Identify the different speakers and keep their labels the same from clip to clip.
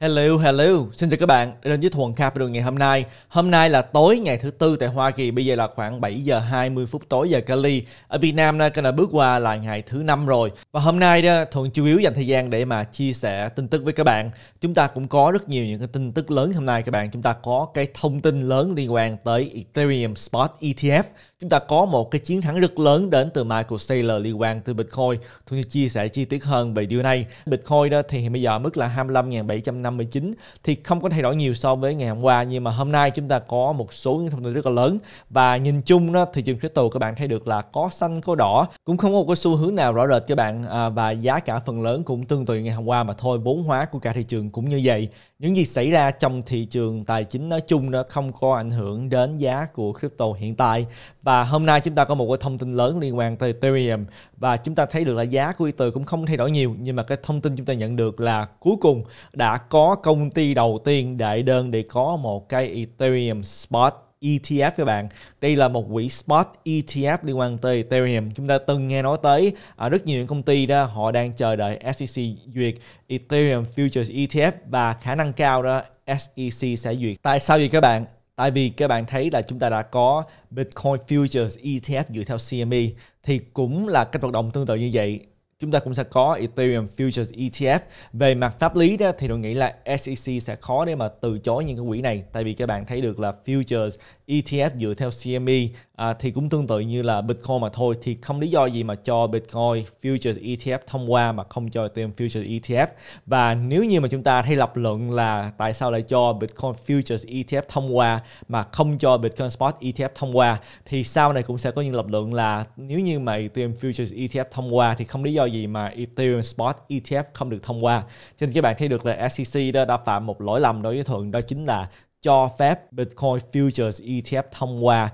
Speaker 1: Hello, hello, xin chào các bạn đã đến với Thuần Capital ngày hôm nay. Hôm nay là tối ngày thứ tư tại Hoa Kỳ, bây giờ là khoảng 7 giờ 20 phút tối giờ Cali. Ở Việt Nam đó, kênh là bước qua là ngày thứ năm rồi. Và hôm nay đó, Thuần chủ yếu dành thời gian để mà chia sẻ tin tức với các bạn. Chúng ta cũng có rất nhiều những cái tin tức lớn hôm nay các bạn. Chúng ta có cái thông tin lớn liên quan tới Ethereum Spot ETF. Chúng ta có một cái chiến thắng rất lớn đến từ Michael Saylor liên quan tới Bitcoin. Thuần chia sẻ chi tiết hơn về điều này. Bitcoin đó thì hiện bây giờ mức là 25.750 59 thì không có thay đổi nhiều so với ngày hôm qua nhưng mà hôm nay chúng ta có một số những thông tin rất là lớn và nhìn chung đó thị trường crypto các bạn thấy được là có xanh có đỏ cũng không có một cái xu hướng nào rõ rệt các bạn à, và giá cả phần lớn cũng tương tự ngày hôm qua mà thôi vốn hóa của cả thị trường cũng như vậy những gì xảy ra trong thị trường tài chính nói chung nó không có ảnh hưởng đến giá của crypto hiện tại và hôm nay chúng ta có một cái thông tin lớn liên quan tới Ethereum và chúng ta thấy được là giá của Ether cũng không thay đổi nhiều nhưng mà cái thông tin chúng ta nhận được là cuối cùng đã có có công ty đầu tiên đại đơn để có một cái Ethereum spot ETF các bạn. Đây là một quỹ spot ETF liên quan tới Ethereum. Chúng ta từng nghe nói tới ở à, rất nhiều những công ty đó họ đang chờ đợi SEC duyệt Ethereum Futures ETF và khả năng cao đó SEC sẽ duyệt. Tại sao vậy các bạn? Tại vì các bạn thấy là chúng ta đã có Bitcoin Futures ETF dựa theo CME thì cũng là cách hoạt động tương tự như vậy chúng ta cũng sẽ có Ethereum Futures ETF. Về mặt pháp lý đó, thì tôi nghĩ là SEC sẽ khó để mà từ chối những cái quỹ này tại vì các bạn thấy được là Futures ETF dựa theo CME à, thì cũng tương tự như là Bitcoin mà thôi thì không lý do gì mà cho Bitcoin Futures ETF thông qua mà không cho Ethereum Futures ETF và nếu như mà chúng ta hay lập luận là tại sao lại cho Bitcoin Futures ETF thông qua mà không cho Bitcoin Spot ETF thông qua thì sau này cũng sẽ có những lập luận là nếu như mà Ethereum Futures ETF thông qua thì không lý do gì mà Ethereum Spot ETF không được thông qua cho nên các bạn thấy được là SEC đó đã phạm một lỗi lầm đối với thượng đó chính là cho phép Bitcoin Futures ETF thông qua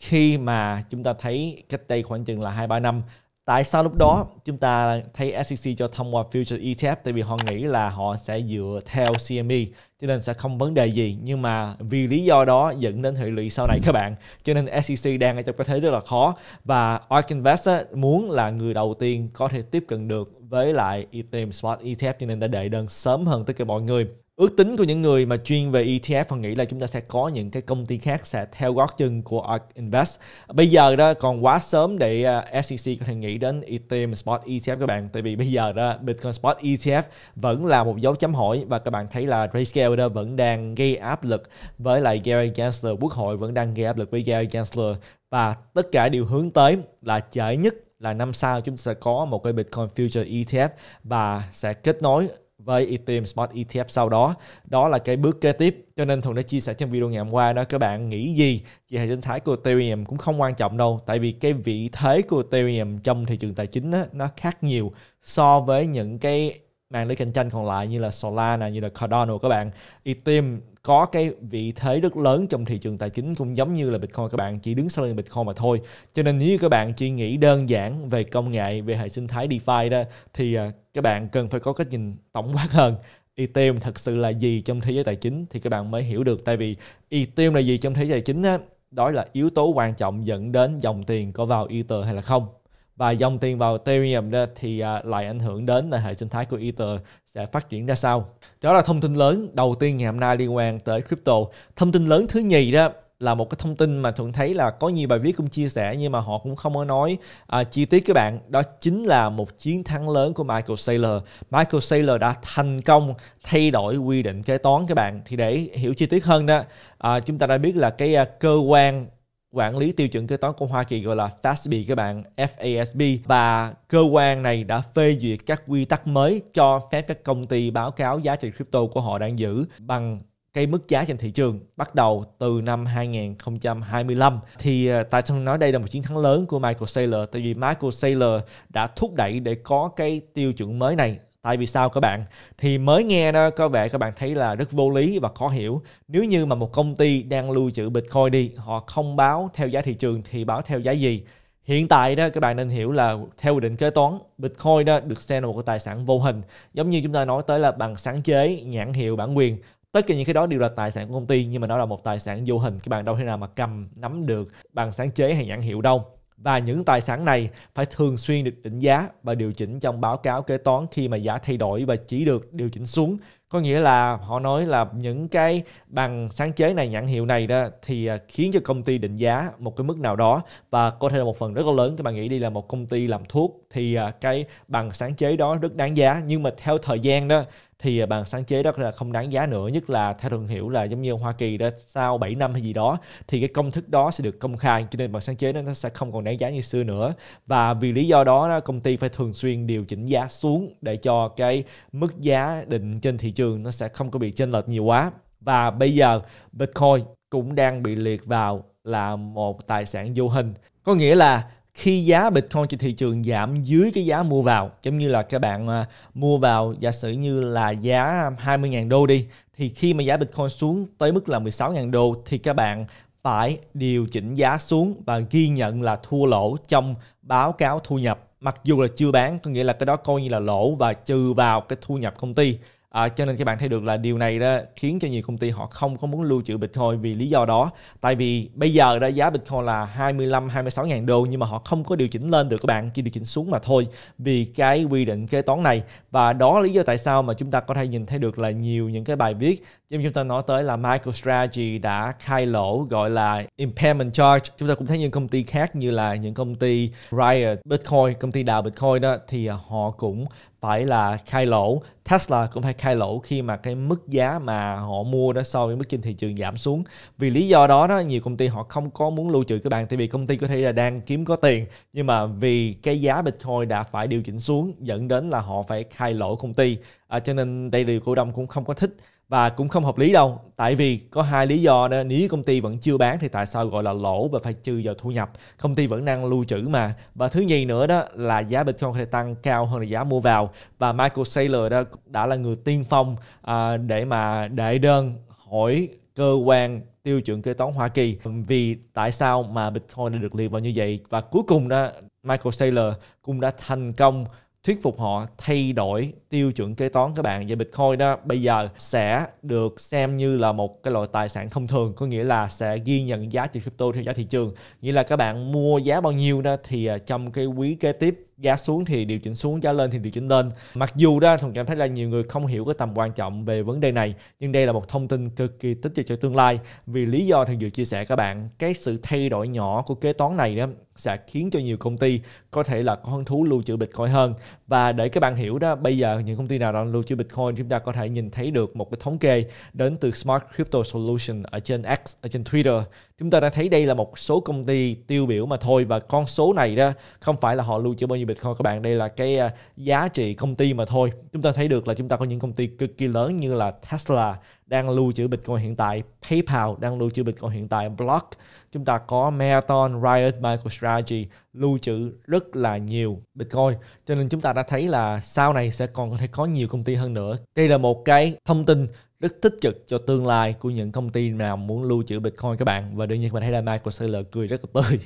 Speaker 1: khi mà chúng ta thấy cách đây khoảng chừng là 2 3 năm. Tại sao lúc đó chúng ta thấy SEC cho thông qua Future ETF tại vì họ nghĩ là họ sẽ dựa theo CME cho nên sẽ không vấn đề gì nhưng mà vì lý do đó dẫn đến hệ lụy sau này các bạn cho nên SEC đang ở trong cái thế rất là khó và ARK Invest muốn là người đầu tiên có thể tiếp cận được với lại Ethereum Spot ETF cho nên đã đệ đơn sớm hơn tất cả mọi người ước tính của những người mà chuyên về ETF họ nghĩ là chúng ta sẽ có những cái công ty khác sẽ theo gót chân của ARK Invest. Bây giờ đó còn quá sớm để à, SEC có thể nghĩ đến Ethereum Spot ETF các bạn tại vì bây giờ đó Bitcoin Spot ETF vẫn là một dấu chấm hỏi và các bạn thấy là Grayscale đó vẫn đang gây áp lực với lại Gary Gensler, Quốc hội vẫn đang gây áp lực với Gary Gensler và tất cả đều hướng tới là trễ nhất là năm sau chúng ta sẽ có một cái Bitcoin Future ETF và sẽ kết nối với Ethereum Spot ETF sau đó. Đó là cái bước kế tiếp. Cho nên Thuận đã chia sẻ trong video ngày hôm qua đó các bạn nghĩ gì về hệ sinh thái của Ethereum cũng không quan trọng đâu. Tại vì cái vị thế của Ethereum trong thị trường tài chính đó, nó khác nhiều so với những cái mạng lưới cạnh tranh còn lại như là Solana, như là Cardano các bạn. Ethereum có cái vị thế rất lớn trong thị trường tài chính cũng giống như là Bitcoin các bạn chỉ đứng sau lưng Bitcoin mà thôi cho nên nếu như các bạn chỉ nghĩ đơn giản về công nghệ về hệ sinh thái DeFi đó thì à, các bạn cần phải có cách nhìn tổng quát hơn Ethereum thật sự là gì trong thế giới tài chính thì các bạn mới hiểu được tại vì Ethereum là gì trong thế giới tài chính đó? đó là yếu tố quan trọng dẫn đến dòng tiền có vào Ether hay là không và dòng tiền vào Ethereum thì à, lại ảnh hưởng đến là hệ sinh thái của Ether sẽ phát triển ra sao. Đó là thông tin lớn đầu tiên ngày hôm nay liên quan tới crypto. Thông tin lớn thứ nhì đó là một cái thông tin mà thuận thấy là có nhiều bài viết cũng chia sẻ nhưng mà họ cũng không có nói à, chi tiết các bạn đó chính là một chiến thắng lớn của Michael Saylor Michael Saylor đã thành công thay đổi quy định kế toán các bạn thì để hiểu chi tiết hơn đó à, chúng ta đã biết là cái à, cơ quan quản lý tiêu chuẩn kế toán của Hoa Kỳ gọi là FASB các bạn, FASB và cơ quan này đã phê duyệt các quy tắc mới cho phép các công ty báo cáo giá trị crypto của họ đang giữ bằng cái mức giá trên thị trường bắt đầu từ năm 2025 thì ờ, tại sao nói đây là một chiến thắng lớn của Michael Saylor tại vì Michael Saylor đã thúc đẩy để có cái tiêu chuẩn mới này Tại vì sao các bạn? Thì mới nghe đó có vẻ các bạn thấy là rất vô lý và khó hiểu. Nếu như mà một công ty đang lưu trữ Bitcoin đi, họ không báo theo giá thị trường thì báo theo giá gì? Hiện tại đó các bạn nên hiểu là theo quy định kế toán, Bitcoin đó được xem là một tài sản vô hình, giống như chúng ta nói tới là bằng sáng chế, nhãn hiệu, bản quyền. Tất cả những cái đó đều là tài sản của công ty nhưng mà nó là một tài sản vô hình, các bạn đâu thể nào mà cầm nắm được bằng sáng chế hay nhãn hiệu đâu và những tài sản này phải thường xuyên được định giá và điều chỉnh trong báo cáo kế toán khi mà giá thay đổi và chỉ được điều chỉnh xuống. Có nghĩa là họ nói là những cái bằng sáng chế này, nhãn hiệu này đó thì à, khiến cho công ty định giá một cái mức nào đó và có thể là một phần rất là lớn. Các bạn nghĩ đi là một công ty làm thuốc thì à, cái bằng sáng chế đó rất đáng giá nhưng mà theo thời gian đó thì à, bằng sáng chế đó là không đáng giá nữa nhất là theo thường hiểu là giống như Hoa Kỳ đã sau 7 năm hay gì đó thì cái công thức đó sẽ được công khai cho nên bằng sáng chế nó sẽ không còn đáng giá như xưa nữa và vì lý do đó công ty phải thường xuyên điều chỉnh giá xuống để cho cái mức giá định trên thị trường nó sẽ không có bị chênh lệch nhiều quá và bây giờ Bitcoin cũng đang bị liệt vào là một tài sản vô hình có nghĩa là khi giá Bitcoin trên thị trường giảm dưới cái giá mua vào giống như là các bạn à, mua vào giả sử như là giá 20.000 đô đi thì khi mà giá Bitcoin xuống tới mức là 16.000 đô thì các bạn phải điều chỉnh giá xuống và ghi nhận là thua lỗ trong báo cáo thu nhập mặc dù là chưa bán có nghĩa là cái đó coi như là lỗ và trừ vào cái thu nhập công ty À, cho nên các bạn thấy được là điều này đó khiến cho nhiều công ty họ không có muốn lưu trữ Bitcoin vì lý do đó. Tại vì bây giờ đó giá Bitcoin là 25 26 ngàn đô nhưng mà họ không có điều chỉnh lên được các bạn, chỉ điều chỉnh xuống mà thôi vì cái quy định kế toán này. Và đó là lý do tại sao mà chúng ta có thể nhìn thấy được là nhiều những cái bài viết như chúng ta nói tới là MicroStrategy đã khai lỗ gọi là impairment charge. Chúng ta cũng thấy những công ty khác như là những công ty Riot Bitcoin, công ty đào Bitcoin đó thì họ cũng phải là khai lỗ Tesla cũng phải khai lỗ khi mà cái mức giá mà họ mua đó so với mức trên thị trường giảm xuống vì lý do đó đó nhiều công ty họ không có muốn lưu trữ các bạn tại vì công ty có thể là đang kiếm có tiền nhưng mà vì cái giá Bitcoin đã phải điều chỉnh xuống dẫn đến là họ phải khai lỗ công ty à, cho nên đây điều cổ đông cũng không có thích và cũng không hợp lý đâu tại vì có hai lý do đó nếu công ty vẫn chưa bán thì tại sao gọi là lỗ và phải trừ vào thu nhập công ty vẫn đang lưu trữ mà và thứ nhì nữa đó là giá bitcoin có thể tăng cao hơn là giá mua vào và Michael Saylor đó đã là người tiên phong à, để mà đệ đơn hỏi cơ quan tiêu chuẩn kế toán Hoa Kỳ vì tại sao mà Bitcoin đã được liệt vào như vậy và cuối cùng đó Michael Saylor cũng đã thành công thuyết phục họ thay đổi tiêu chuẩn kế toán các bạn và Bitcoin đó bây giờ sẽ được xem như là một cái loại tài sản thông thường có nghĩa là sẽ ghi nhận giá trị crypto theo giá thị trường nghĩa là các bạn mua giá bao nhiêu đó thì à, trong cái quý kế tiếp giá xuống thì điều chỉnh xuống giá lên thì điều chỉnh lên mặc dù đó thuận cảm thấy là nhiều người không hiểu cái tầm quan trọng về vấn đề này nhưng đây là một thông tin cực kỳ tích cực cho tương lai vì lý do thường vừa chia sẻ các bạn cái sự thay đổi nhỏ của kế toán này đó sẽ khiến cho nhiều công ty có thể là có hứng thú lưu trữ Bitcoin hơn và để các bạn hiểu đó bây giờ những công ty nào đang lưu trữ Bitcoin chúng ta có thể nhìn thấy được một cái thống kê đến từ Smart Crypto Solution ở trên X ở trên Twitter chúng ta đã thấy đây là một số công ty tiêu biểu mà thôi và con số này đó không phải là họ lưu trữ bao nhiêu Bitcoin các bạn đây là cái à, giá trị công ty mà thôi chúng ta thấy được là chúng ta có những công ty cực kỳ lớn như là Tesla đang lưu trữ Bitcoin hiện tại PayPal đang lưu trữ Bitcoin hiện tại Block chúng ta có Marathon Riot MicroStrategy lưu trữ rất là nhiều Bitcoin cho nên chúng ta đã thấy là sau này sẽ còn có thể có nhiều công ty hơn nữa đây là một cái thông tin rất tích cực cho tương lai của những công ty nào muốn lưu trữ Bitcoin các bạn và đương nhiên mình thấy là Michael Saylor cười rất là tươi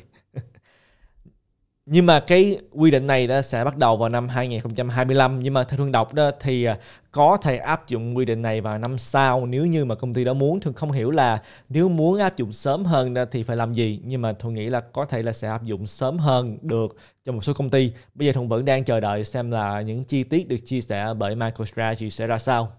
Speaker 1: nhưng mà cái quy định này đó sẽ bắt đầu vào năm 2025 nhưng mà theo thương đọc đó thì à, có thể áp dụng quy định này vào năm sau nếu như mà công ty đó muốn thường không hiểu là nếu muốn áp dụng sớm hơn đó thì phải làm gì nhưng mà tôi nghĩ là có thể là sẽ áp dụng sớm hơn được cho một số công ty bây giờ thuận vẫn đang chờ đợi xem là những chi tiết được chia sẻ bởi MicroStrategy sẽ ra sao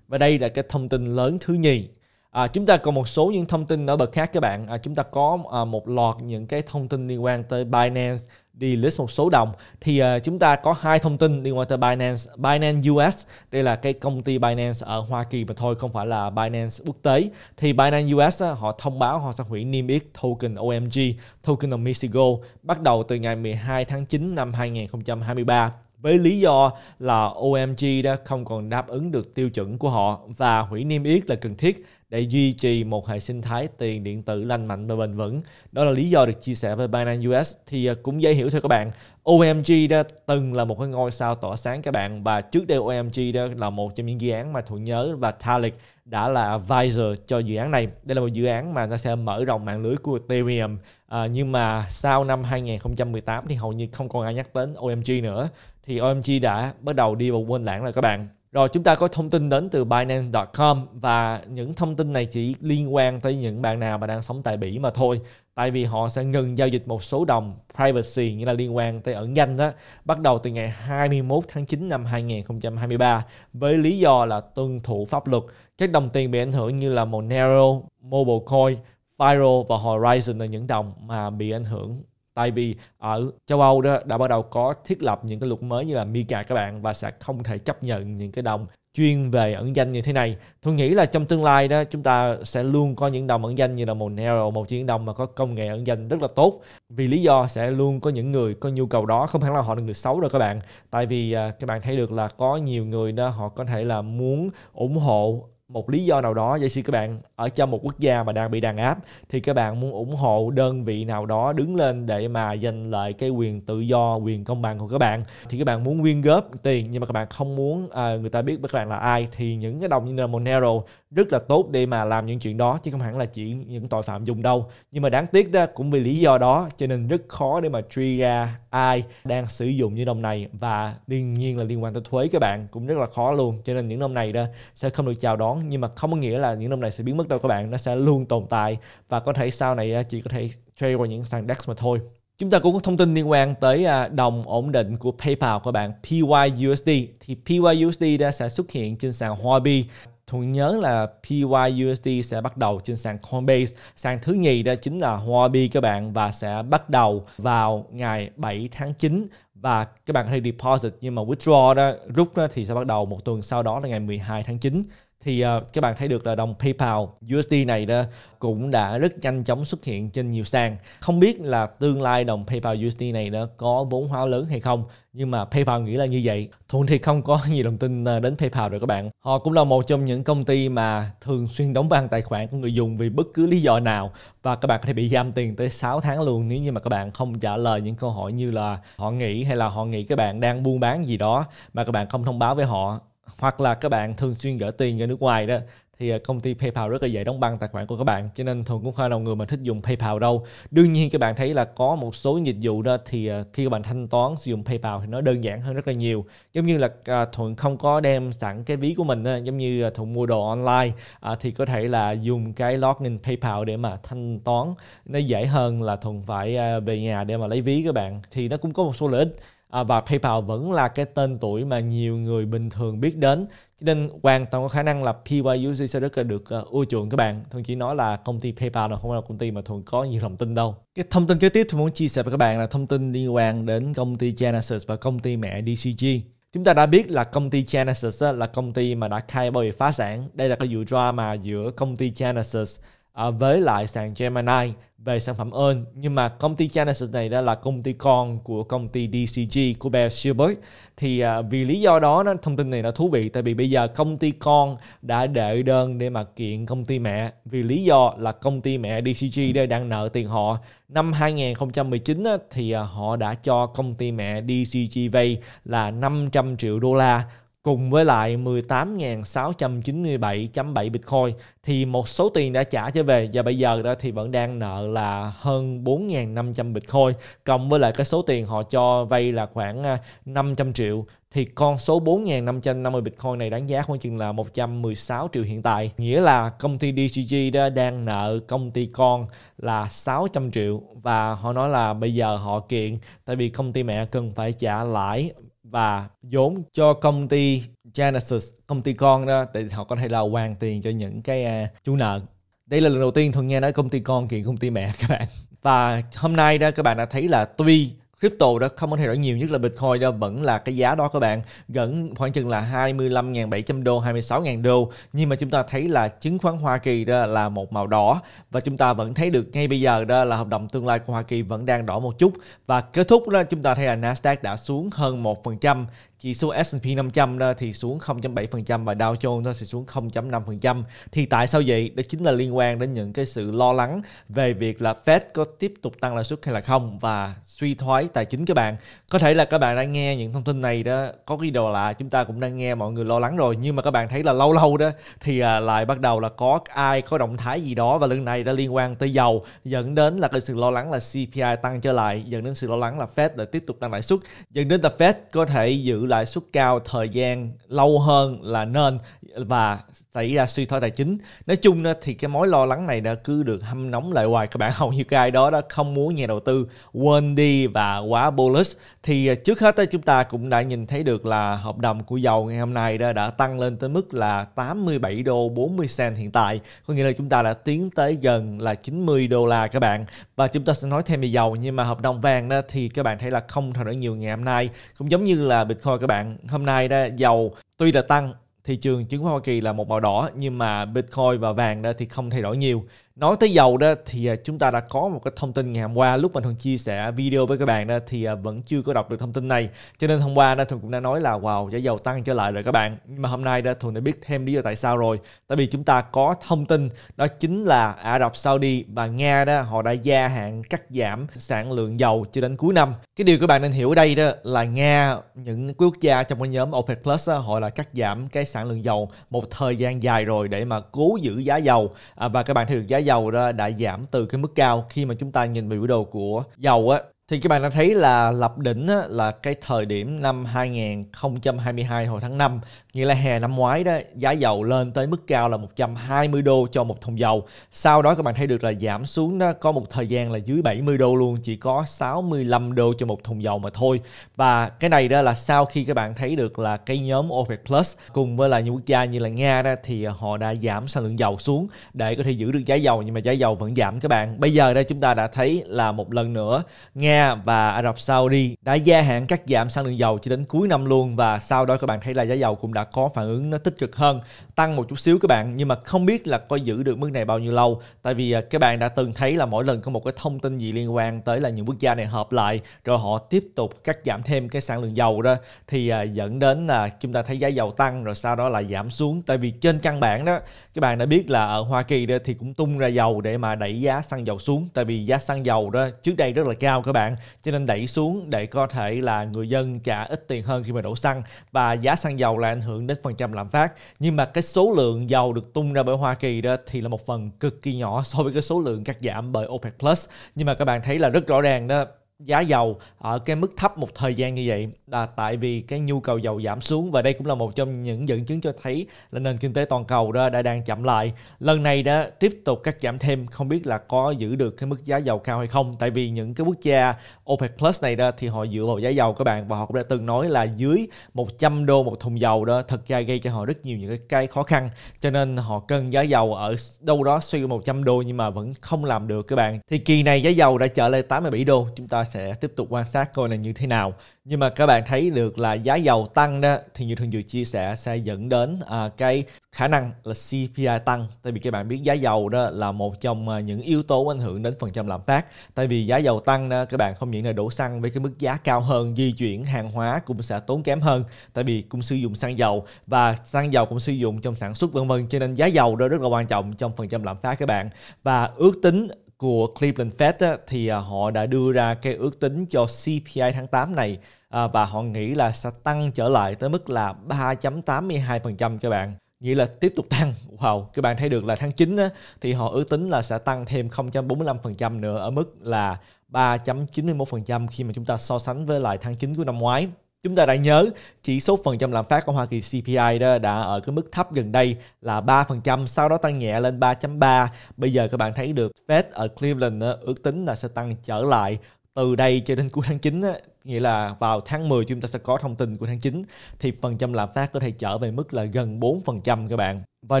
Speaker 1: và đây là cái thông tin lớn thứ nhì À, chúng ta còn một số những thông tin nổi bật khác các bạn. À, chúng ta có à, một loạt những cái thông tin liên quan tới Binance đi list một số đồng thì uh, chúng ta có hai thông tin liên quan tới Binance Binance US đây là cái công ty Binance ở Hoa Kỳ mà thôi không phải là Binance quốc tế thì Binance US uh, họ thông báo họ sẽ hủy niêm yết token OMG token of Mexico bắt đầu từ ngày 12 tháng 9 năm 2023 với lý do là OMG đã không còn đáp ứng được tiêu chuẩn của họ và hủy niêm yết là cần thiết để duy trì một hệ sinh thái tiền điện tử lành mạnh và bền vững. Đó là lý do được chia sẻ với Binance US thì à, cũng dễ hiểu thôi các bạn. OMG đã từng là một cái ngôi sao tỏa sáng các bạn và trước đây OMG đó là một trong những dự án mà Thuận nhớ và Thalik đã là advisor cho dự án này. Đây là một dự án mà nó sẽ mở rộng mạng lưới của Ethereum à, nhưng mà sau năm 2018 thì hầu như không còn ai nhắc đến OMG nữa thì OMG đã bắt đầu đi vào quên lãng rồi các bạn. Rồi chúng ta có thông tin đến từ Binance.com và những thông tin này chỉ liên quan tới những bạn nào mà đang sống tại Bỉ mà thôi. Tại vì họ sẽ ngừng giao dịch một số đồng privacy như là liên quan tới ẩn danh đó bắt đầu từ ngày 21 tháng 9 năm 2023 với lý do là tuân thủ pháp luật. Các đồng tiền bị ảnh hưởng như là Monero, Mobilecoin, Firo và Horizon là những đồng mà bị ảnh hưởng tại vì ở châu Âu đó đã bắt đầu có thiết lập những cái luật mới như là MiCA các bạn và sẽ không thể chấp nhận những cái đồng chuyên về ẩn danh như thế này. Tôi nghĩ là trong tương lai đó chúng ta sẽ luôn có những đồng ẩn danh như là Monero, một chiếc đồng mà có công nghệ ẩn danh rất là tốt. Vì lý do sẽ luôn có những người có nhu cầu đó, không hẳn là họ là người xấu đâu các bạn. Tại vì à, các bạn thấy được là có nhiều người đó họ có thể là muốn ủng hộ một lý do nào đó giả sử các bạn ở trong một quốc gia mà đang bị đàn áp thì các bạn muốn ủng hộ đơn vị nào đó đứng lên để mà giành lại cái quyền tự do quyền công bằng của các bạn thì các bạn muốn quyên góp tiền nhưng mà các bạn không muốn à, người ta biết các bạn là ai thì những cái đồng như là Monero rất là tốt để mà làm những chuyện đó chứ không hẳn là chỉ những tội phạm dùng đâu nhưng mà đáng tiếc đó cũng vì lý do đó cho nên rất khó để mà truy ra ai đang sử dụng những đồng này và đương nhiên là liên quan tới thuế các bạn cũng rất là khó luôn cho nên những đồng này đó sẽ không được chào đón nhưng mà không có nghĩa là những đồng này sẽ biến mất đâu các bạn nó sẽ luôn tồn tại và có thể sau này chỉ có thể trade qua những sàn DEX mà thôi Chúng ta cũng có thông tin liên quan tới à, đồng ổn định của PayPal các bạn PYUSD thì PYUSD đã sẽ xuất hiện trên sàn Huobi Thuận nhớ là PYUSD sẽ bắt đầu trên sàn Coinbase. Sàn thứ nhì đó chính là Huobi các bạn và sẽ bắt đầu vào ngày 7 tháng 9 và các bạn có thể deposit nhưng mà withdraw đó rút đó thì sẽ bắt đầu một tuần sau đó là ngày 12 tháng 9 thì uh, các bạn thấy được là đồng PayPal USD này đó cũng đã rất nhanh chóng xuất hiện trên nhiều sàn. Không biết là tương lai đồng PayPal USD này đó có vốn hóa lớn hay không, nhưng mà PayPal nghĩ là như vậy. Thuận thì không có nhiều đồng tin ờ, đến PayPal rồi các bạn. Họ cũng là một trong những công ty mà thường xuyên đóng băng tài khoản của người dùng vì bất cứ lý do nào và các bạn có thể bị giam tiền tới 6 tháng luôn nếu như mà các bạn không trả lời những câu hỏi như là họ nghĩ hay là họ nghĩ các bạn đang buôn bán gì đó mà các bạn không thông báo với họ hoặc là các bạn thường xuyên gửi tiền ra nước ngoài đó thì à, công ty PayPal rất là dễ đóng băng tài khoản của các bạn cho nên thường cũng không là người mà thích dùng PayPal đâu đương nhiên các bạn thấy là có một số dịch vụ đó thì à, khi các bạn thanh toán sử dụng PayPal thì nó đơn giản hơn rất là nhiều giống như là à, thuận không có đem sẵn cái ví của mình giống như à, thuận mua đồ online thì có thể là dùng cái login PayPal để mà thanh toán nó dễ hơn là thuận phải về nhà để mà lấy ví các bạn thì nó cũng có một số lợi ích à, và PayPal vẫn là cái tên tuổi mà nhiều người bình thường biết đến cho nên hoàn toàn có khả năng là PYUC sẽ rất là được uh, ưa chuộng các bạn thường chỉ nói là công ty PayPal là không phải là công ty mà thường có nhiều lòng tin đâu cái thông tin kế tiếp tôi muốn chia sẻ với các bạn là thông tin liên quan đến công ty Genesis và công ty mẹ DCG Chúng ta đã biết là công ty Genesis là công ty mà đã khai bồi phá sản. Đây là cái vụ drama giữa công ty Genesis À, với lại sàn Gemini về sản phẩm ơn nhưng mà công ty Genesis này đó là công ty con của công ty DCG của Bear Stearns thì à, vì lý do đó nó thông tin này là thú vị tại vì bây giờ công ty con đã đệ đơn để mà kiện công ty mẹ vì lý do là công ty mẹ DCG đang nợ tiền họ năm 2019 thì à, họ đã cho công ty mẹ DCG vay là 500 triệu đô la cùng với lại 18.697.7 Bitcoin thì một số tiền đã trả trở về và bây giờ đó thì vẫn đang nợ là hơn 4.500 Bitcoin cộng với lại cái số tiền họ cho vay là khoảng 500 à, triệu thì con số 4.550 Bitcoin này đáng giá khoảng chừng là 116 triệu hiện tại. Nghĩa là công ty DCG đó đang nợ công ty con là 600 triệu và họ nói là bây giờ họ kiện tại vì công ty mẹ cần phải trả lãi và vốn cho công ty Genesis, công ty con đó để họ có thể là hoàn tiền cho những cái uh, chủ nợ. Đây là lần đầu tiên Thuận nghe nói công ty con kiện công ty mẹ các bạn. Và hôm nay đó các bạn đã thấy là tuy crypto đó không có thay đổi nhiều nhất là Bitcoin đó vẫn là cái giá đó các bạn gần khoảng chừng là 25.700 đô 26.000 đô nhưng mà chúng ta thấy là chứng khoán Hoa Kỳ đó là một màu đỏ và chúng ta vẫn thấy được ngay bây giờ đó là hợp đồng tương lai của Hoa Kỳ vẫn đang đỏ một chút và kết thúc đó chúng ta thấy là Nasdaq đã xuống hơn 1% chỉ số S&P 500 đó thì xuống 0.7% và Dow Jones nó sẽ xuống 0.5%. Thì tại sao vậy? Đó chính là liên quan đến những cái sự lo lắng về việc là Fed có tiếp tục tăng lãi suất hay là không và suy thoái tài chính các bạn. Có thể là các bạn đã nghe những thông tin này đó có ghi đồ lạ chúng ta cũng đang nghe mọi người lo lắng rồi nhưng mà các bạn thấy là lâu lâu đó thì à, lại bắt đầu là có ai có động thái gì đó và lần này đã liên quan tới dầu dẫn đến là cái sự lo lắng là CPI tăng trở lại dẫn đến sự lo lắng là Fed lại tiếp tục tăng lãi suất dẫn đến là Fed có thể giữ lãi suất cao thời gian lâu hơn là nên và xảy ra suy thoái tài chính nói chung thì cái mối lo lắng này đã cứ được hâm nóng lại hoài các bạn hầu như cái ai đó đã không muốn nhà đầu tư quên đi và quá bullish thì à, trước hết đó, chúng ta cũng đã nhìn thấy được là hợp đồng của dầu ngày hôm nay đó đã tăng lên tới mức là 87 đô 40 cent hiện tại có nghĩa là chúng ta đã tiến tới gần là 90 đô la các bạn và chúng ta sẽ nói thêm về dầu nhưng mà hợp đồng vàng đó thì các bạn thấy là không thay đổi nhiều ngày hôm nay cũng giống như là bitcoin rồi các bạn hôm nay đó dầu tuy là tăng thị trường chứng khoán Hoa Kỳ là một màu đỏ nhưng mà Bitcoin và vàng đó thì không thay đổi nhiều. Nói tới dầu đó thì à, chúng ta đã có một cái thông tin ngày hôm qua lúc mình thường chia sẻ video với các bạn đó thì à, vẫn chưa có đọc được thông tin này. Cho nên hôm qua đó thường cũng đã nói là wow giá dầu tăng trở lại rồi các bạn. Nhưng mà hôm nay đó thường đã biết thêm lý do tại sao rồi. Tại vì chúng ta có thông tin đó chính là Ả Rập Saudi và Nga đó họ đã gia hạn cắt giảm sản lượng dầu cho đến cuối năm. Cái điều các bạn nên hiểu ở đây đó là Nga những quốc gia trong cái nhóm OPEC Plus đó, họ là cắt giảm cái sản sản lượng dầu một thời gian dài rồi để mà cố giữ giá dầu à, và các bạn thấy được giá dầu đó đã giảm từ cái mức cao khi mà chúng ta nhìn về biểu đồ của dầu á thì các bạn đã thấy là lập đỉnh á, là cái thời điểm năm 2022 hồi tháng 5, nghĩa là hè năm ngoái đó, giá dầu lên tới mức cao là 120 đô cho một thùng dầu. Sau đó các bạn thấy được là giảm xuống đó có một thời gian là dưới 70 đô luôn, chỉ có 65 đô cho một thùng dầu mà thôi. Và cái này đó là sau khi các bạn thấy được là cái nhóm OPEC Plus cùng với là những quốc gia như là Nga đó thì họ đã giảm sản lượng dầu xuống để có thể giữ được giá dầu nhưng mà giá dầu vẫn giảm các bạn. Bây giờ đây chúng ta đã thấy là một lần nữa Nga và Ả Rập Saudi đã gia hạn cắt giảm sản lượng dầu cho đến cuối năm luôn và sau đó các bạn thấy là giá dầu cũng đã có phản ứng nó tích cực hơn, tăng một chút xíu các bạn nhưng mà không biết là có giữ được mức này bao nhiêu lâu tại vì à, các bạn đã từng thấy là mỗi lần có một cái thông tin gì liên quan tới là những quốc gia này hợp lại rồi họ tiếp tục cắt giảm thêm cái sản lượng dầu đó thì à, dẫn đến là chúng ta thấy giá dầu tăng rồi sau đó là giảm xuống tại vì trên căn bản đó các bạn đã biết là ở Hoa Kỳ đó thì cũng tung ra dầu để mà đẩy giá xăng dầu xuống tại vì giá xăng dầu đó trước đây rất là cao các bạn bạn cho nên đẩy xuống để có thể là người dân trả ít tiền hơn khi mà đổ xăng và giá xăng dầu là ảnh hưởng đến phần trăm lạm phát nhưng mà cái số lượng dầu được tung ra bởi Hoa Kỳ đó thì là một phần cực kỳ nhỏ so với cái số lượng cắt giảm bởi OPEC Plus nhưng mà các bạn thấy là rất rõ ràng đó giá dầu ở cái mức thấp một thời gian như vậy là tại vì cái nhu cầu dầu giảm xuống và đây cũng là một trong những dẫn chứng cho thấy là nền kinh tế toàn cầu đó đã đang chậm lại lần này đã tiếp tục cắt giảm thêm không biết là có giữ được cái mức giá dầu cao hay không tại vì những cái quốc gia OPEC Plus này đó thì họ dựa vào giá dầu các bạn và họ cũng đã từng nói là dưới 100 đô một thùng dầu đó thật ra gây cho họ rất nhiều những cái khó khăn cho nên họ cân giá dầu ở đâu đó suy 100 đô nhưng mà vẫn không làm được các bạn thì kỳ này giá dầu đã trở lên 87 đô chúng ta sẽ tiếp tục quan sát coi là như thế nào nhưng mà các bạn thấy được là giá dầu tăng đó thì như thường dự chia sẻ sẽ dẫn đến à, cái khả năng là CPI tăng tại vì các bạn biết giá dầu đó là một trong à, những yếu tố ảnh hưởng đến phần trăm lạm phát tại vì giá dầu tăng đó các bạn không những là đổ xăng với cái mức giá cao hơn di chuyển hàng hóa cũng sẽ tốn kém hơn tại vì cũng sử dụng xăng dầu và xăng dầu cũng sử dụng trong sản xuất vân vân cho nên giá dầu đó rất là quan trọng trong phần trăm lạm phát các bạn và ước tính của Cleveland Fed á, thì à, họ đã đưa ra cái ước tính cho CPI tháng 8 này à, và họ nghĩ là sẽ tăng trở lại tới mức là 3.82% các bạn nghĩa là tiếp tục tăng. Wow, các bạn thấy được là tháng 9 á, thì họ ước tính là sẽ tăng thêm 0.45% nữa ở mức là 3.91% khi mà chúng ta so sánh với lại tháng 9 của năm ngoái. Chúng ta đã nhớ chỉ số phần trăm lạm phát của Hoa Kỳ CPI đó đã ở cái mức thấp gần đây là 3%, sau đó tăng nhẹ lên 3.3. Bây giờ các bạn thấy được Fed ở Cleveland ước tính là sẽ tăng trở lại từ đây cho đến cuối tháng 9 nghĩa là vào tháng 10 chúng ta sẽ có thông tin của tháng 9 thì phần trăm lạm phát có thể trở về mức là gần 4% các bạn. Và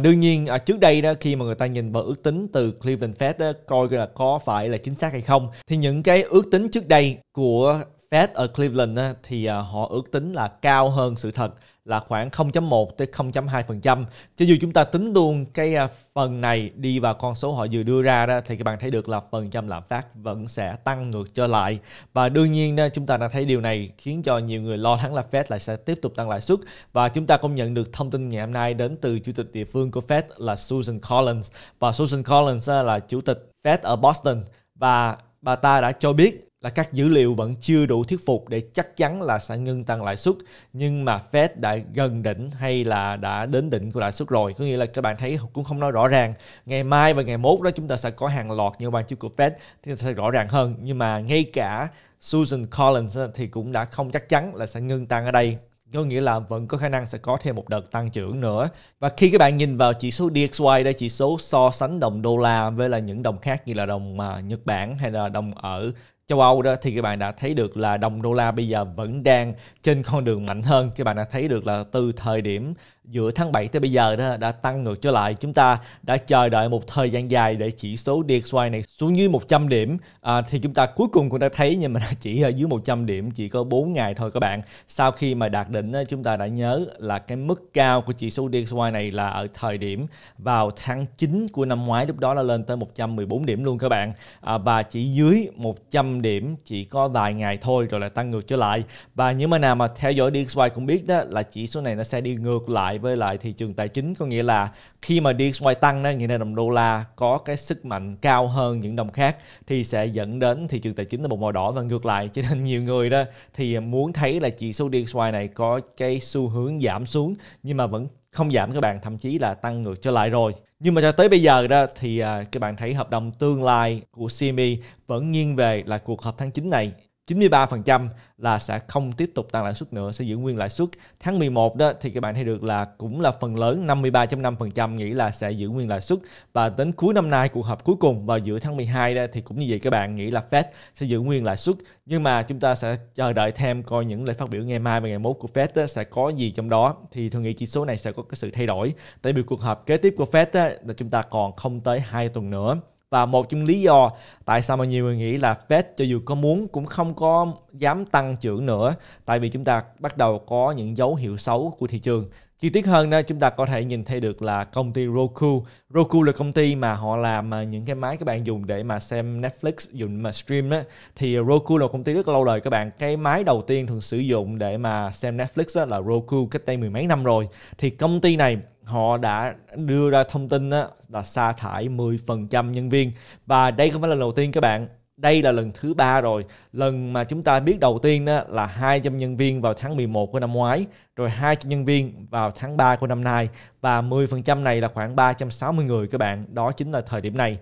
Speaker 1: đương nhiên ở à, trước đây đó khi mà người ta nhìn vào ước tính từ Cleveland Fed đó, coi là có phải là chính xác hay không thì những cái ước tính trước đây của Fed ở Cleveland thì à, họ ước tính là cao hơn sự thật là khoảng 0.1 tới 0.2%. Cho dù chúng ta tính luôn cái à, phần này đi vào con số họ vừa đưa ra đó thì các bạn thấy được là phần trăm lạm phát vẫn sẽ tăng ngược trở lại và đương nhiên chúng ta đã thấy điều này khiến cho nhiều người lo lắng là Fed lại sẽ tiếp tục tăng lãi suất và chúng ta công nhận được thông tin ngày hôm nay đến từ chủ tịch địa phương của Fed là Susan Collins và Susan Collins là chủ tịch Fed ở Boston và bà ta đã cho biết là các dữ liệu vẫn chưa đủ thuyết phục để chắc chắn là sẽ ngưng tăng lãi suất nhưng mà Fed đã gần đỉnh hay là đã đến đỉnh của lãi suất rồi có nghĩa là các bạn thấy cũng không nói rõ ràng ngày mai và ngày mốt đó chúng ta sẽ có hàng loạt những bàn chiếu của Fed thì sẽ rõ ràng hơn nhưng mà ngay cả Susan Collins thì cũng đã không chắc chắn là sẽ ngưng tăng ở đây có nghĩa là vẫn có khả năng sẽ có thêm một đợt tăng trưởng nữa và khi các bạn nhìn vào chỉ số DXY đây chỉ số so sánh đồng đô la với là những đồng khác như là đồng à, Nhật Bản hay là đồng ở châu Âu đó thì các bạn đã thấy được là đồng đô la bây giờ vẫn đang trên con đường mạnh hơn các bạn đã thấy được là từ thời điểm giữa tháng 7 tới bây giờ đó đã tăng ngược trở lại. Chúng ta đã chờ đợi một thời gian dài để chỉ số DXY này xuống dưới 100 điểm. À, thì chúng ta cuối cùng cũng đã thấy nhưng mà chỉ ở dưới 100 điểm chỉ có 4 ngày thôi các bạn. Sau khi mà đạt đỉnh chúng ta đã nhớ là cái mức cao của chỉ số DXY này là ở thời điểm vào tháng 9 của năm ngoái lúc đó là lên tới 114 điểm luôn các bạn. À, và chỉ dưới 100 điểm chỉ có vài ngày thôi rồi lại tăng ngược trở lại. Và những mà nào mà theo dõi DXY cũng biết đó là chỉ số này nó sẽ đi ngược lại lại với lại thị trường tài chính có nghĩa là khi mà DXY tăng đó nghĩa là đồng đô la có cái sức mạnh cao hơn những đồng khác thì sẽ dẫn đến thị trường tài chính là một màu đỏ và ngược lại cho nên nhiều người đó thì muốn thấy là chỉ số DXY này có cái xu hướng giảm xuống nhưng mà vẫn không giảm các bạn thậm chí là tăng ngược trở lại rồi nhưng mà cho tới bây giờ đó thì à, các bạn thấy hợp đồng tương lai của CME vẫn nghiêng về là cuộc họp tháng 9 này 93% là sẽ không tiếp tục tăng lãi suất nữa, sẽ giữ nguyên lãi suất. Tháng 11 đó thì các bạn thấy được là cũng là phần lớn 53.5% nghĩ là sẽ giữ nguyên lãi suất và đến cuối năm nay cuộc họp cuối cùng vào giữa tháng 12 đó thì cũng như vậy các bạn nghĩ là Fed sẽ giữ nguyên lãi suất. Nhưng mà chúng ta sẽ chờ đợi thêm coi những lời phát biểu ngày mai và ngày mốt của Fed đó, sẽ có gì trong đó thì thường nghĩ chỉ số này sẽ có cái sự thay đổi. Tại vì cuộc họp kế tiếp của Fed đó, là chúng ta còn không tới 2 tuần nữa và một trong lý do tại sao mà nhiều người nghĩ là Fed cho dù có muốn cũng không có dám tăng trưởng nữa tại vì chúng ta bắt đầu có những dấu hiệu xấu của thị trường chi tiết hơn đó chúng ta có thể nhìn thấy được là công ty Roku Roku là công ty mà họ làm à, những cái máy các bạn dùng để mà xem Netflix dùng mà stream đó thì Roku là công ty rất lâu đời các bạn cái máy đầu tiên thường sử dụng để mà xem Netflix đó là Roku cách đây mười mấy năm rồi thì công ty này họ đã đưa ra thông tin đó là sa thải 10% nhân viên và đây không phải là lần đầu tiên các bạn đây là lần thứ ba rồi lần mà chúng ta biết đầu tiên đó là 200 nhân viên vào tháng 11 của năm ngoái rồi 200 nhân viên vào tháng 3 của năm nay và 10% này là khoảng 360 người các bạn đó chính là thời điểm này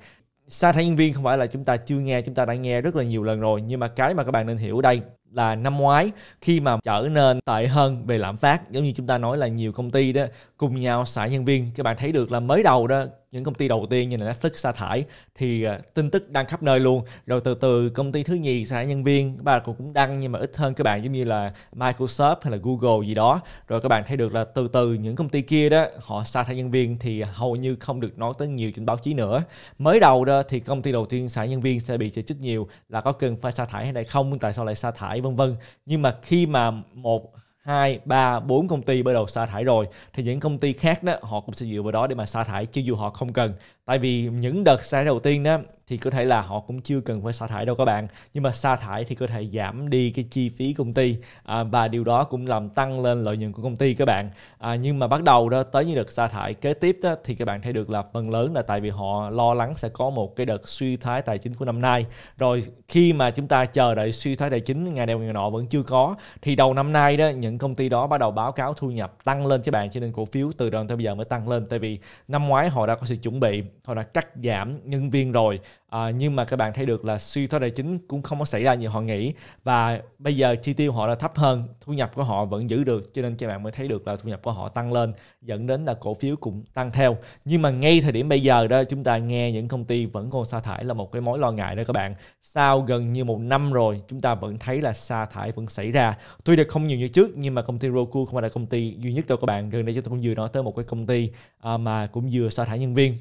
Speaker 1: sa thải nhân viên không phải là chúng ta chưa nghe chúng ta đã nghe rất là nhiều lần rồi nhưng mà cái mà các bạn nên hiểu đây là năm ngoái khi mà trở nên tệ hơn về lạm phát giống như chúng ta nói là nhiều công ty đó cùng nhau xả nhân viên các bạn thấy được là mới đầu đó những công ty đầu tiên như là Netflix sa thải thì à, tin tức đang khắp nơi luôn rồi từ từ công ty thứ nhì sa nhân viên các bạn cũng đăng nhưng mà ít hơn các bạn giống như là Microsoft hay là Google gì đó rồi các bạn thấy được là từ từ những công ty kia đó họ sa thải nhân viên thì hầu như không được nói tới nhiều trên báo chí nữa mới đầu đó thì công ty đầu tiên sa nhân viên sẽ bị chỉ trích nhiều là có cần phải sa thải hay đây không tại sao lại sa thải vân vân nhưng mà khi mà một 2, 3, 4 công ty bắt đầu sa thải rồi thì những công ty khác đó họ cũng sẽ dựa vào đó để mà sa thải chứ dù họ không cần tại vì những đợt sa thải đầu tiên đó thì có thể là họ cũng chưa cần phải sa thải đâu các bạn nhưng mà sa thải thì có thể giảm đi cái chi phí công ty à, và điều đó cũng làm tăng lên lợi nhuận của công ty các bạn à, nhưng mà bắt đầu đó tới như đợt sa thải kế tiếp đó, thì các bạn thấy được là phần lớn là tại vì họ lo lắng sẽ có một cái đợt suy thoái tài chính của năm nay rồi khi mà chúng ta chờ đợi suy thoái tài chính ngày nào ngày nọ vẫn chưa có thì đầu năm nay đó những công ty đó bắt đầu báo cáo thu nhập tăng lên cho bạn cho nên cổ phiếu từ đầu tới bây giờ mới tăng lên tại vì năm ngoái họ đã có sự chuẩn bị họ đã cắt giảm nhân viên rồi à, nhưng mà các bạn thấy được là suy thoái tài chính cũng không có xảy ra như họ nghĩ và bây giờ chi tiêu họ là thấp hơn thu nhập của họ vẫn giữ được cho nên các bạn mới thấy được là thu nhập của họ tăng lên dẫn đến là cổ phiếu cũng tăng theo nhưng mà ngay thời điểm bây giờ đó chúng ta nghe những công ty vẫn còn sa thải là một cái mối lo ngại đó các bạn sau gần như một năm rồi chúng ta vẫn thấy là sa thải vẫn xảy ra tuy được không nhiều như trước nhưng mà công ty Roku không phải là công ty duy nhất đâu các bạn gần đây chúng tôi cũng vừa nói tới một cái công ty ờ, mà cũng vừa sa thải nhân viên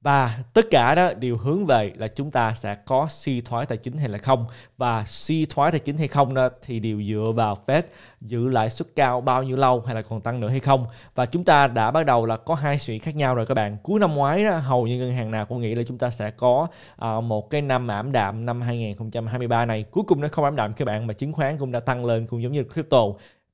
Speaker 1: và tất cả đó đều hướng về là chúng ta sẽ có suy thoái tài chính hay là không và suy thoái tài chính hay không đó thì đều dựa vào Fed giữ lãi suất cao bao nhiêu lâu hay là còn tăng nữa hay không và chúng ta đã bắt đầu là có hai suy nghĩ khác nhau rồi các bạn cuối năm ngoái đó hầu như ngân hàng nào cũng nghĩ là chúng ta sẽ có uh, một cái năm ảm đạm năm 2023 này cuối cùng nó không ảm đạm các bạn mà chứng khoán cũng đã tăng lên cũng giống như crypto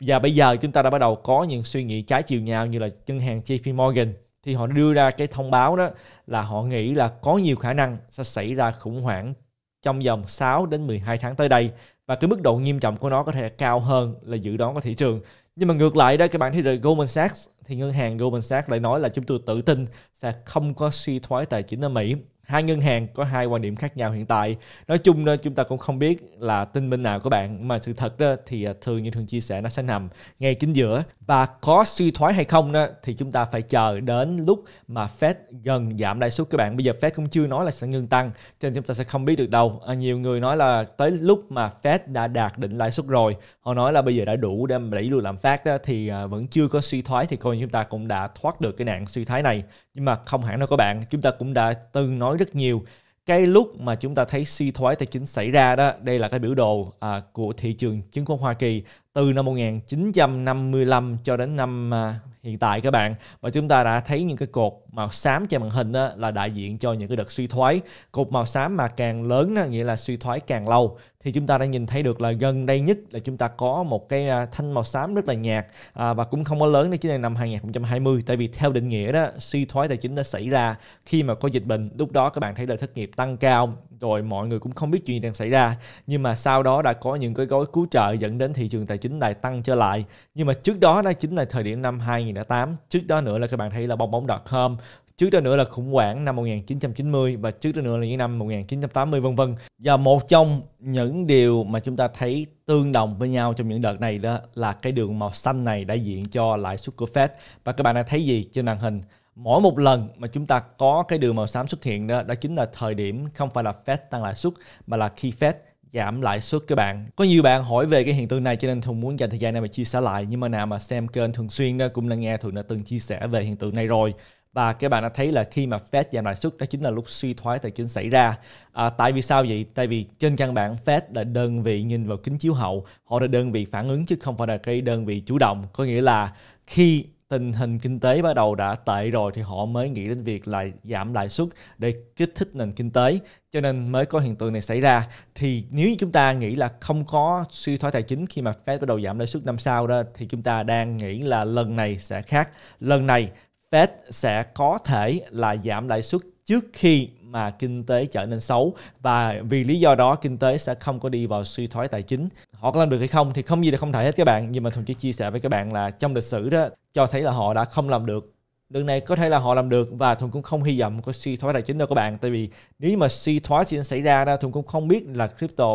Speaker 1: và bây giờ chúng ta đã bắt đầu có những suy nghĩ trái chiều nhau như là ngân hàng JP Morgan thì họ đưa ra cái thông báo đó là họ nghĩ là có nhiều khả năng sẽ xảy ra khủng hoảng trong vòng 6 đến 12 tháng tới đây và cái mức độ nghiêm trọng của nó có thể cao hơn là dự đoán của thị trường. Nhưng mà ngược lại đó các bạn thấy rồi Goldman Sachs thì ngân hàng Goldman Sachs lại nói là chúng tôi tự tin sẽ không có suy thoái tài chính ở Mỹ hai ngân hàng có hai quan điểm khác nhau hiện tại nói chung đó chúng ta cũng không biết là tin bên nào của bạn mà sự thật đó thì à, thường như thường chia sẻ nó sẽ nằm ngay chính giữa và có suy thoái hay không đó thì chúng ta phải chờ đến lúc mà Fed gần giảm lãi suất các bạn bây giờ Fed cũng chưa nói là sẽ ngừng tăng cho nên chúng ta sẽ không biết được đâu à, nhiều người nói là tới lúc mà Fed đã đạt định lãi suất rồi họ nói là bây giờ đã đủ để đẩy lùi lạm phát đó thì à, vẫn chưa có suy thoái thì coi chúng ta cũng đã thoát được cái nạn suy thoái này nhưng mà không hẳn đâu các bạn chúng ta cũng đã từng nói nói rất nhiều cái lúc mà chúng ta thấy suy thoái tài chính xảy ra đó đây là cái biểu đồ à, của thị trường chứng khoán Hoa Kỳ từ năm 1955 cho đến năm à, hiện tại các bạn và chúng ta đã thấy những cái cột màu xám trên màn hình đó là đại diện cho những cái đợt suy thoái cột màu xám mà càng lớn đó, nghĩa là suy thoái càng lâu thì chúng ta đã nhìn thấy được là gần đây nhất là chúng ta có một cái à, thanh màu xám rất là nhạt à, và cũng không có lớn đó chính là năm 2020 tại vì theo định nghĩa đó suy thoái tài chính đã xảy ra khi mà có dịch bệnh lúc đó các bạn thấy là thất nghiệp tăng cao rồi mọi người cũng không biết chuyện gì đang xảy ra nhưng mà sau đó đã có những cái gói cứu trợ dẫn đến thị trường tài chính lại tăng trở lại nhưng mà trước đó đó chính là thời điểm năm 2008 trước đó nữa là các bạn thấy là bong bóng.com trước đó nữa là khủng hoảng năm 1990 và trước đó nữa là những năm 1980 vân vân và một trong những điều mà chúng ta thấy tương đồng với nhau trong những đợt này đó là cái đường màu xanh này đại diện cho lãi suất của Fed và các bạn đã thấy gì trên màn hình mỗi một lần mà chúng ta có cái đường màu xám xuất hiện đó đó chính là thời điểm không phải là Fed tăng lãi suất mà là khi Fed giảm lãi suất các bạn. Có nhiều bạn hỏi về cái hiện tượng này cho nên Thùng muốn dành thời gian này mà chia sẻ lại. Nhưng mà nào mà xem kênh thường xuyên đó cũng là nghe Thường đã từng chia sẻ về hiện tượng này rồi. Và các bạn đã thấy là khi mà Fed giảm lãi suất đó chính là lúc suy thoái tài chính xảy ra. À, tại vì sao vậy? Tại vì trên căn bản Fed là đơn vị nhìn vào kính chiếu hậu, họ là đơn vị phản ứng chứ không phải là cái đơn vị chủ động. Có nghĩa là khi tình hình kinh tế bắt đầu đã tệ rồi thì họ mới nghĩ đến việc là giảm lãi suất để kích thích nền kinh tế cho nên mới có hiện tượng này xảy ra thì nếu như chúng ta nghĩ là không có suy thoái tài chính khi mà Fed bắt đầu giảm lãi suất năm sau đó thì chúng ta đang nghĩ là lần này sẽ khác lần này Fed sẽ có thể là giảm lãi suất trước khi mà kinh tế trở nên xấu và vì lý do đó kinh tế sẽ không có đi vào suy thoái tài chính họ có làm được hay không thì không gì là không thể hết các bạn nhưng mà thường chỉ chia sẻ với các bạn là trong lịch sử đó cho thấy là họ đã không làm được đường này có thể là họ làm được và thùng cũng không hy vọng có suy thoái tài chính đâu các bạn tại vì nếu mà suy thoái thì xảy ra ra thùng cũng không biết là crypto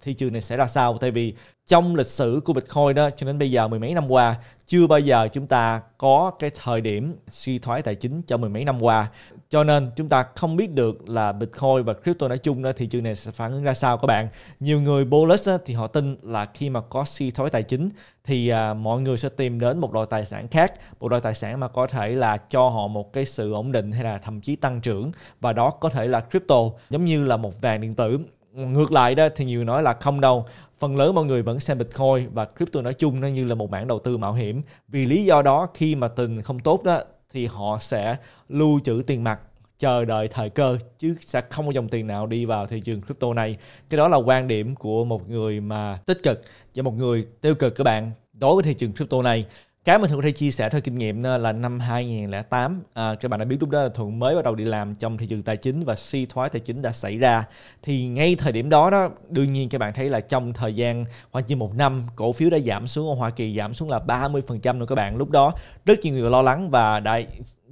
Speaker 1: thị trường này sẽ ra sao tại vì trong lịch sử của Bitcoin đó cho đến bây giờ mười mấy năm qua chưa bao giờ chúng ta có cái thời điểm suy thoái tài chính trong mười mấy năm qua cho nên chúng ta không biết được là Bitcoin và crypto nói chung đó thị trường này sẽ phản ứng ra sao các bạn nhiều người bullish đó, thì họ tin là khi mà có suy thoái tài chính thì à, mọi người sẽ tìm đến một loại tài sản khác một loại tài sản mà có thể là cho họ một cái sự ổn định hay là thậm chí tăng trưởng và đó có thể là crypto giống như là một vàng điện tử ngược lại đó thì nhiều nói là không đâu phần lớn mọi người vẫn xem bitcoin và crypto nói chung nó như là một mảng đầu tư mạo hiểm vì lý do đó khi mà tình không tốt đó thì họ sẽ lưu trữ tiền mặt chờ đợi thời cơ chứ sẽ không có dòng tiền nào đi vào thị trường crypto này cái đó là quan điểm của một người mà tích cực và một người tiêu cực các bạn đối với thị trường crypto này cái mình thường có thể chia sẻ theo kinh nghiệm là năm 2008 à, các bạn đã biết lúc đó là thuận mới bắt đầu đi làm trong thị trường tài chính và suy thoái tài chính đã xảy ra thì ngay thời điểm đó đó đương nhiên các bạn thấy là trong thời gian khoảng chỉ một năm cổ phiếu đã giảm xuống ở Hoa Kỳ giảm xuống là 30% nữa các bạn lúc đó rất nhiều người lo lắng và đã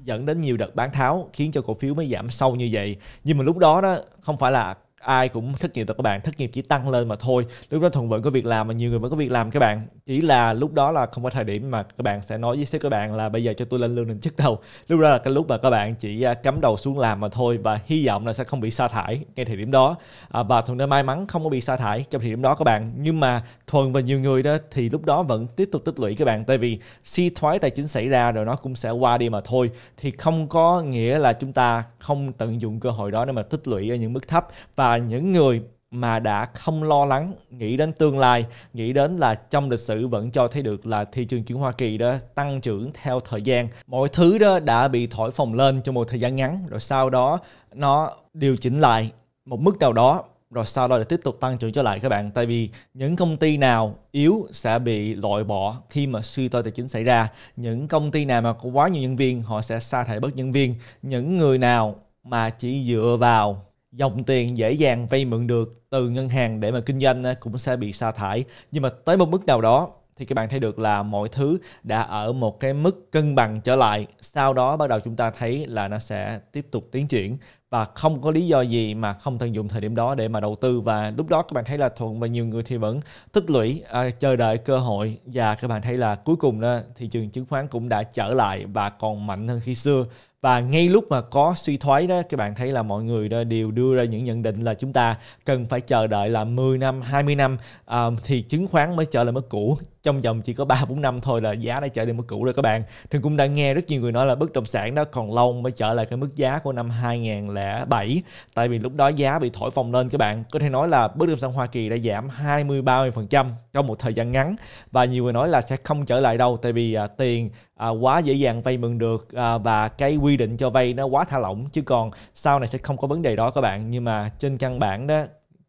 Speaker 1: dẫn đến nhiều đợt bán tháo khiến cho cổ phiếu mới giảm sâu như vậy nhưng mà lúc đó đó không phải là ai cũng thất nghiệp rồi các bạn thất nghiệp chỉ tăng lên mà thôi lúc đó thuận vẫn có việc làm mà nhiều người vẫn có việc làm các bạn chỉ là lúc đó là không có thời điểm mà các bạn sẽ nói với sếp các bạn là bây giờ cho tôi lên lương lên chức đâu lúc đó là cái lúc mà các bạn chỉ à, cắm đầu xuống làm mà thôi và hy vọng là sẽ không bị sa thải ngay thời điểm đó à, và thuận đã may mắn không có bị sa thải trong thời điểm đó các bạn nhưng mà thuận và nhiều người đó thì lúc đó vẫn tiếp tục tích lũy các bạn tại vì suy si thoái tài chính xảy ra rồi nó cũng sẽ qua đi mà thôi thì không có nghĩa là chúng ta không tận dụng cơ hội đó để mà tích lũy ở những mức thấp và và những người mà đã không lo lắng nghĩ đến tương lai nghĩ đến là trong lịch sử vẫn cho thấy được là thị trường chứng Hoa Kỳ đó tăng trưởng theo thời gian mọi thứ đó đã bị thổi phồng lên trong một thời gian ngắn rồi sau đó nó điều chỉnh lại một mức nào đó rồi sau đó lại tiếp tục tăng trưởng trở lại các bạn tại vì những công ty nào yếu sẽ bị loại bỏ khi mà suy thoái tài chính xảy ra những công ty nào mà có quá nhiều nhân viên họ sẽ sa thải bớt nhân viên những người nào mà chỉ dựa vào dòng tiền dễ dàng vay mượn được từ ngân hàng để mà kinh doanh cũng sẽ bị sa thải nhưng mà tới một mức nào đó thì các bạn thấy được là mọi thứ đã ở một cái mức cân bằng trở lại sau đó bắt đầu chúng ta thấy là nó sẽ tiếp tục tiến triển và không có lý do gì mà không tận dụng thời điểm đó để mà đầu tư và lúc đó các bạn thấy là thuận và nhiều người thì vẫn tích lũy à, chờ đợi cơ hội và các bạn thấy là cuối cùng đó thị trường chứng khoán cũng đã trở lại và còn mạnh hơn khi xưa và ngay lúc mà có suy thoái đó các bạn thấy là mọi người đó đều đưa ra những nhận định là chúng ta cần phải chờ đợi là 10 năm 20 năm um, thì chứng khoán mới trở lại mức cũ trong vòng chỉ có 3 4 năm thôi là giá đã trở lại mức cũ rồi các bạn thì cũng đã nghe rất nhiều người nói là bất động sản đó còn lâu mới trở lại cái mức giá của năm 2000 2007 tại vì lúc đó giá bị thổi phồng lên các bạn có thể nói là bất động sản Hoa Kỳ đã giảm 20 trăm trong một thời gian ngắn và nhiều người nói là sẽ không trở lại đâu tại vì à, tiền à, quá dễ dàng vay mượn được à, và cái quy định cho vay nó quá thả lỏng chứ còn sau này sẽ không có vấn đề đó các bạn nhưng mà trên căn bản đó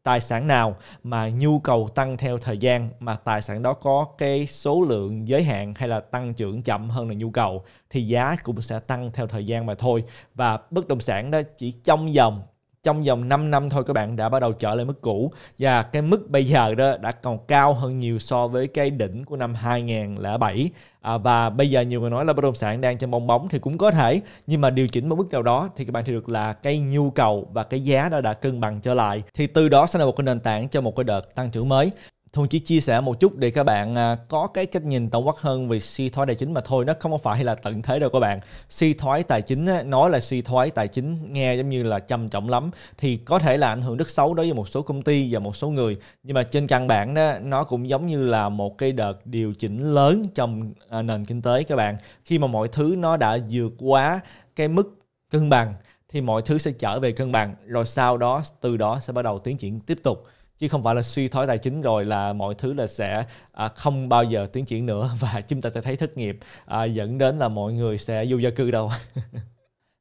Speaker 1: tài sản nào mà nhu cầu tăng theo thời gian mà tài sản đó có cái số lượng giới hạn hay là tăng trưởng chậm hơn là nhu cầu thì giá cũng sẽ tăng theo thời gian mà thôi và bất động sản đó chỉ trong vòng trong vòng 5 năm thôi các bạn đã bắt đầu trở lại mức cũ và cái mức bây giờ đó đã còn cao hơn nhiều so với cái đỉnh của năm 2007 à, và bây giờ nhiều người nói là bất động sản đang trong bong bóng thì cũng có thể nhưng mà điều chỉnh một mức nào đó thì các bạn thì được là cái nhu cầu và cái giá đó đã cân bằng trở lại thì từ đó sẽ là một cái nền tảng cho một cái đợt tăng trưởng mới Thuần chỉ chia sẻ một chút để các bạn à, có cái cách nhìn tổng quát hơn về suy thoái tài chính mà thôi. Nó không phải là tận thế đâu các bạn. Suy thoái tài chính, nói là suy thoái tài chính nghe giống như là trầm trọng lắm. Thì có thể là ảnh hưởng rất xấu đối với một số công ty và một số người. Nhưng mà trên căn bản đó, nó cũng giống như là một cái đợt điều chỉnh lớn trong à, nền kinh tế các bạn. Khi mà mọi thứ nó đã vượt quá cái mức cân bằng thì mọi thứ sẽ trở về cân bằng rồi sau đó từ đó sẽ bắt đầu tiến triển tiếp tục chứ không phải là suy thoái tài chính rồi là mọi thứ là sẽ à, không bao giờ tiến triển nữa và chúng ta sẽ thấy thất nghiệp à, dẫn đến là mọi người sẽ vô gia cư đâu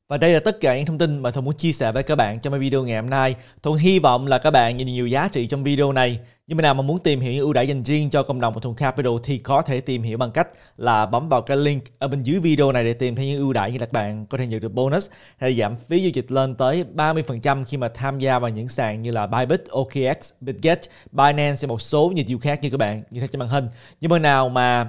Speaker 1: Và đây là tất cả những thông tin mà Thuận muốn chia sẻ với các bạn trong video ngày hôm nay. Thuận hy vọng là các bạn nhận nhiều giá trị trong video này. Như mà nào mà muốn tìm hiểu những ưu đãi dành riêng cho cộng đồng của Thuận Capital thì có thể tìm hiểu bằng cách là bấm vào cái link ở bên dưới video này để tìm thấy những ưu đãi như là các bạn có thể nhận được bonus hay giảm phí giao dịch lên tới 30% khi mà tham gia vào những sàn như là Bybit, OKX, Bitget, Binance và một số nhiều chiêu khác như các bạn như thế trên màn hình. Như mà nào mà